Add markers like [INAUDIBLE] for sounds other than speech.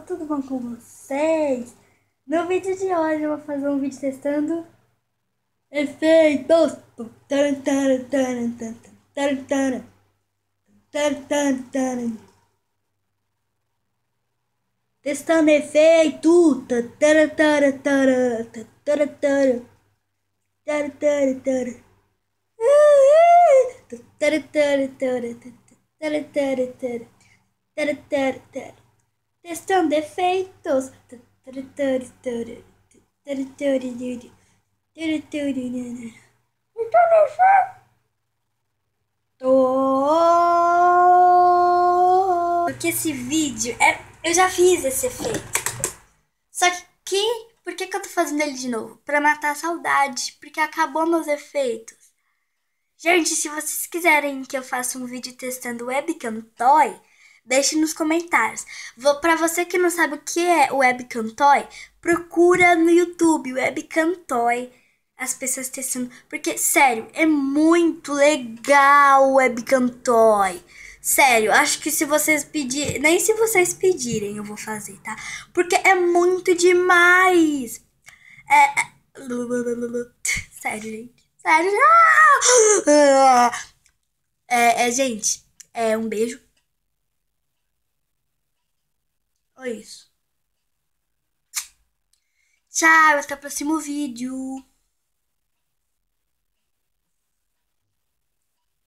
tudo bom com vocês? No vídeo de hoje eu vou fazer um vídeo testando efeitos. Testando efeito. Tara, tara, tara, tara, tara, tara testando defeitos. Porque esse vídeo é. Eu já fiz esse efeito. Só que. Por que, que eu tô fazendo ele de novo? Pra matar a saudade. Porque acabou meus efeitos. Gente, se vocês quiserem que eu faça um vídeo testando webcam toy, Deixe nos comentários. Para você que não sabe o que é o webcam toy, procura no YouTube webcam toy as pessoas testando, porque sério, é muito legal o webcam toy. Sério, acho que se vocês pedirem, nem se vocês pedirem eu vou fazer, tá? Porque é muito demais. É, é [LAUGHS] sério, gente. Sério. [LAUGHS] É, é, gente, é um beijo. É isso. Tchau, até o próximo vídeo.